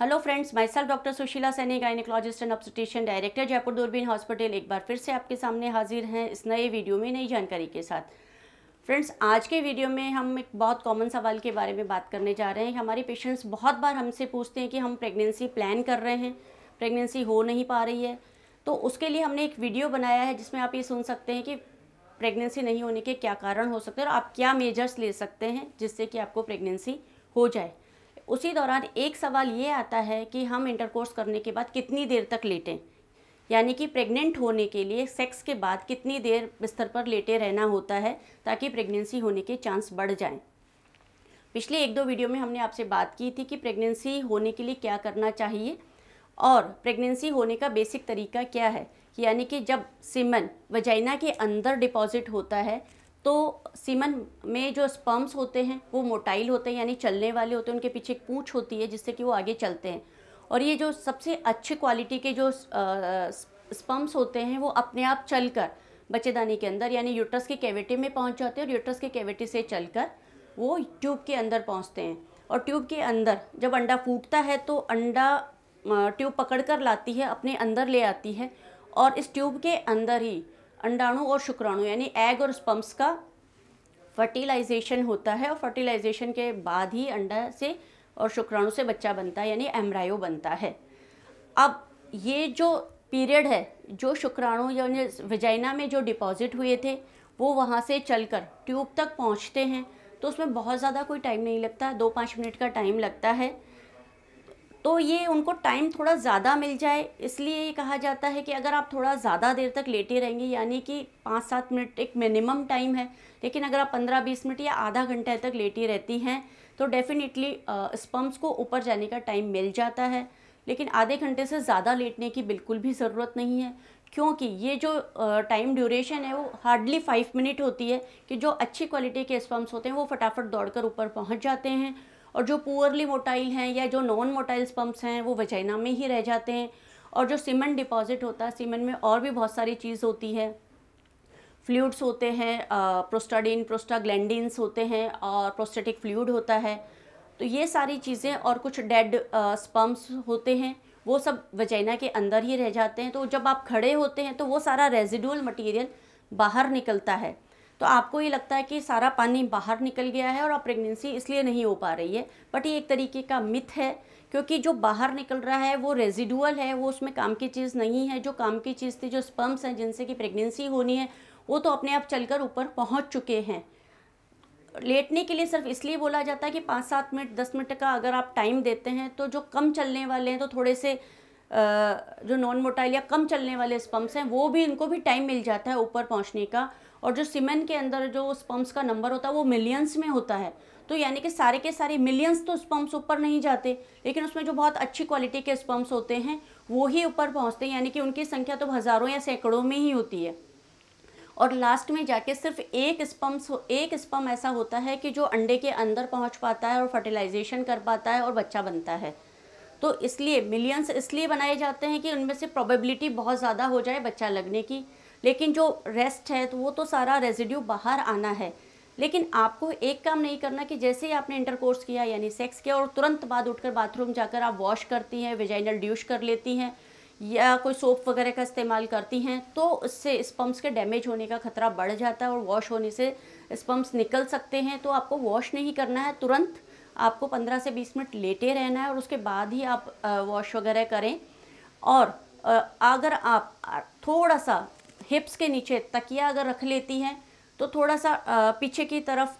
hello friends myself doctor Sushila Saini gynaecologist and obstetrician director Jaipur Doorbeen hospital एक बार फिर से आपके सामने हाजिर हैं इस नए वीडियो में नई जानकारी के साथ फ्रेंड्स आज के वीडियो में हम एक बहुत कॉमन सवाल के बारे में बात करने जा रहे हैं हमारे पेशेंट्स बहुत बार हमसे पूछते हैं कि हम प्रेगनेंसी प्लान कर रहे हैं प्रेगनेंसी हो नहीं पा रही है तो उसके लिए हमने एक वीडियो बनाया है जिसमें आप ये सुन सकते हैं कि प्रेगनेंसी नहीं होने के क्या कारण हो सकते हैं और आप क्या मेजर्स ले सकते हैं जिससे कि आपको प्रेगनेंसी हो जाए उसी दौरान एक सवाल ये आता है कि हम इंटरकोर्स करने के बाद कितनी देर तक लेटें यानी कि प्रेग्नेंट होने के लिए सेक्स के बाद कितनी देर बिस्तर पर लेटे रहना होता है ताकि प्रेगनेंसी होने के चांस बढ़ जाएं पिछले एक दो वीडियो में हमने आपसे बात की थी कि प्रेगनेंसी होने के लिए क्या करना चाहिए और प्रेगनेंसी होने का बेसिक तरीका क्या है यानी कि जब सिमन वजाइना के अंदर डिपॉजिट होता है तो सीमन में जो स्पर्म्स होते हैं वो मोटाइल होते हैं यानी चलने वाले होते हैं उनके पीछे एक पूँछ होती है जिससे कि वो आगे चलते हैं और ये जो सबसे अच्छे क्वालिटी के जो स्पर्म्स होते हैं वो अपने आप चल कर बच्चेदानी के अंदर यानी यूट्रस के कैविटी में पहुंच जाते हैं और यूट्रस के कैविटी से चलकर वो ट्यूब के अंदर पहुंचते हैं और ट्यूब के अंदर जब अंडा फूटता है तो अंडा ट्यूब पकड़ कर लाती है अपने अंदर ले आती है और इस ट्यूब के अंदर ही अंडाणु और शुक्राणु यानी एग और स्पम्स का फर्टिलाइजेशन होता है और फर्टिलाइजेशन के बाद ही अंडा से और शुक्राणु से बच्चा बनता है यानी एमरायो बनता है अब ये जो पीरियड है जो शुक्राणु यानी विजाइना में जो डिपॉजिट हुए थे वो वहाँ से चलकर ट्यूब तक पहुँचते हैं तो उसमें बहुत ज़्यादा कोई टाइम नहीं लगता दो पाँच मिनट का टाइम लगता है तो ये उनको टाइम थोड़ा ज़्यादा मिल जाए इसलिए ये कहा जाता है कि अगर आप थोड़ा ज़्यादा देर तक लेटे रहेंगे यानी कि पाँच सात मिनट एक मिनिमम टाइम है लेकिन अगर आप पंद्रह बीस मिनट या आधा घंटे तक लेटी रहती हैं तो डेफिनेटली स्पम्स को ऊपर जाने का टाइम मिल जाता है लेकिन आधे घंटे से ज़्यादा लेटने की बिल्कुल भी ज़रूरत नहीं है क्योंकि ये जो टाइम ड्यूरेशन है वो हार्डली फाइव मिनट होती है कि जो अच्छी क्वालिटी के स्पम्स होते हैं वो फटाफट दौड़कर ऊपर पहुंच जाते हैं और जो पुअरली मोटाइल हैं या जो नॉन मोटाइल स्पम्प्स हैं वो वजाइना में ही रह जाते हैं और जो सीमेंट डिपॉजिट होता है सीमेंट में और भी बहुत सारी चीज़ होती है फ्लूड्स होते हैं प्रोस्टाडिन प्रोस्टाग्लैंडस होते हैं और प्रोस्टेटिक फ्लूड होता है तो ये सारी चीज़ें और कुछ डेड स्पम्स होते हैं वो सब वजाइना के अंदर ही रह जाते हैं तो जब आप खड़े होते हैं तो वो सारा रेजिडुअल मटेरियल बाहर निकलता है तो आपको ये लगता है कि सारा पानी बाहर निकल गया है और आप प्रेगनेंसी इसलिए नहीं हो पा रही है बट ये एक तरीके का मिथ है क्योंकि जो बाहर निकल रहा है वो रेजिडुअल है वो उसमें काम की चीज़ नहीं है जो काम की चीज़ थी जो स्पम्स हैं जिनसे कि प्रेगनेंसी होनी है वो तो अपने आप चलकर ऊपर पहुंच चुके हैं लेटने के लिए सिर्फ इसलिए बोला जाता है कि पाँच सात मिनट दस मिनट का अगर आप टाइम देते हैं तो जो कम चलने वाले हैं तो थोड़े से जो नॉन मोटाइल या कम चलने वाले स्पम्प्स हैं वो भी इनको भी टाइम मिल जाता है ऊपर पहुँचने का और जो सीमेंट के अंदर जो स्पम्प्स का नंबर होता है वो मिलियंस में होता है तो यानी कि सारे के सारे मिलियंस तो स्पम्प्स ऊपर नहीं जाते लेकिन उसमें जो बहुत अच्छी क्वालिटी के स्पम्प्स होते हैं वो ही ऊपर पहुँचते हैं यानी कि उनकी संख्या तो हज़ारों या सैकड़ों में ही होती है और लास्ट में जाके सिर्फ एक स्पम्प्स एक स्पम ऐसा होता है कि जो अंडे के अंदर पहुंच पाता है और फर्टिलाइजेशन कर पाता है और बच्चा बनता है तो इसलिए मिलियंस इसलिए बनाए जाते हैं कि उनमें से प्रोबेबिलिटी बहुत ज़्यादा हो जाए बच्चा लगने की लेकिन जो रेस्ट है तो वो तो सारा रेजिड्यू बाहर आना है लेकिन आपको एक काम नहीं करना कि जैसे ही आपने इंटरकोर्स किया यानी सेक्स किया और तुरंत बाद उठकर बाथरूम जाकर आप वॉश करती हैं वेजाइनल ड्यूश कर लेती हैं या कोई सोप वगैरह का इस्तेमाल करती हैं तो उससे स्पम्प्स के डैमेज होने का खतरा बढ़ जाता है और वॉश होने से स्पम्प्स निकल सकते हैं तो आपको वॉश नहीं करना है तुरंत आपको 15 से 20 मिनट लेटे रहना है और उसके बाद ही आप वॉश वगैरह करें और अगर आप थोड़ा सा हिप्स के नीचे तकिया अगर रख लेती हैं तो थोड़ा सा पीछे की तरफ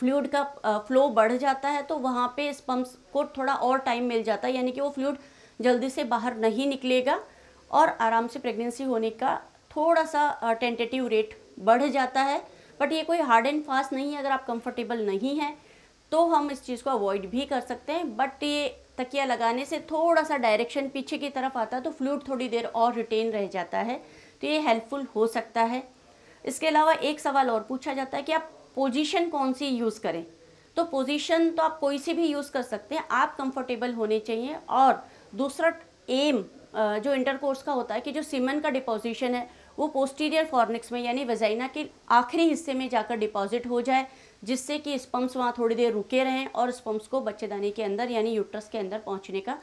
फ्लूड का फ्लो बढ़ जाता है तो वहाँ पे स्पम्प्स को थोड़ा और टाइम मिल जाता है यानी कि वो फ्लूड जल्दी से बाहर नहीं निकलेगा और आराम से प्रेगनेंसी होने का थोड़ा सा टेंटेटिव रेट बढ़ जाता है बट ये कोई हार्ड एंड फास्ट नहीं है अगर आप कंफर्टेबल नहीं हैं तो हम इस चीज़ को अवॉइड भी कर सकते हैं बट ये तकिया लगाने से थोड़ा सा डायरेक्शन पीछे की तरफ आता है तो फ्लूड थोड़ी देर और रिटेन रह जाता है तो ये हेल्पफुल हो सकता है इसके अलावा एक सवाल और पूछा जाता है कि आप पोजीशन कौन सी यूज़ करें तो पोजीशन तो आप कोई सी भी यूज़ कर सकते हैं आप कंफर्टेबल होने चाहिए और दूसरा एम जो इंटर कोर्स का होता है कि जो सीमन का डिपोजिशन है वो पोस्टीरियर फॉर्निक्स में यानी वजाइना के आखिरी हिस्से में जाकर डिपॉजिट हो जाए जिससे कि स्पम्स वहाँ थोड़ी देर रुके रहें और स्पम्स को बच्चेदानी के अंदर यानी यूट्रस के अंदर पहुँचने का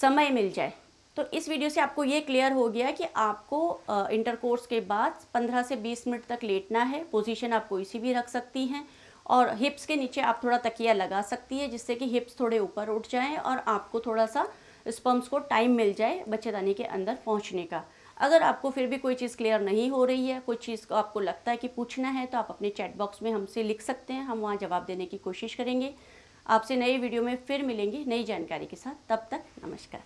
समय मिल जाए तो इस वीडियो से आपको ये क्लियर हो गया कि आपको इंटर कोर्स के बाद 15 से 20 मिनट तक लेटना है पोजीशन आप कोई सी भी रख सकती हैं और हिप्स के नीचे आप थोड़ा तकिया लगा सकती है जिससे कि हिप्स थोड़े ऊपर उठ जाएं और आपको थोड़ा सा स्पम्स को टाइम मिल जाए बच्चेदानी के अंदर पहुंचने का अगर आपको फिर भी कोई चीज़ क्लियर नहीं हो रही है कोई चीज़ को आपको लगता है कि पूछना है तो आप अपने चैट बॉक्स में हमसे लिख सकते हैं हम वहाँ जवाब देने की कोशिश करेंगे आपसे नए वीडियो में फिर मिलेंगे नई जानकारी के साथ तब तक नमस्कार